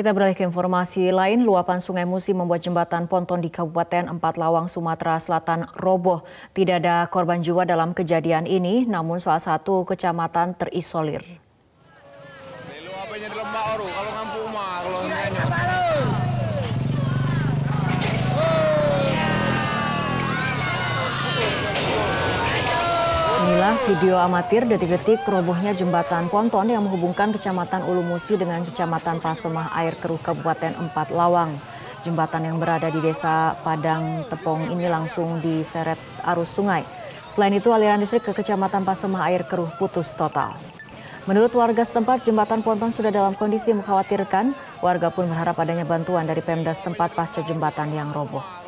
Kita beralih ke informasi lain, luapan Sungai Musi membuat jembatan ponton di Kabupaten Empat Lawang, Sumatera Selatan roboh. Tidak ada korban jiwa dalam kejadian ini, namun salah satu kecamatan terisolir. Kalau inilah video amatir detik-detik robohnya jembatan ponton yang menghubungkan Kecamatan Ulu Musi dengan Kecamatan Pasemah Air Keruh Kabupaten Empat Lawang. Jembatan yang berada di desa Padang Tepong ini langsung diseret arus sungai. Selain itu aliran listrik ke Kecamatan Pasemah Air Keruh putus total. Menurut warga setempat, jembatan ponton sudah dalam kondisi mengkhawatirkan. Warga pun berharap adanya bantuan dari Pemda setempat pasca jembatan yang roboh.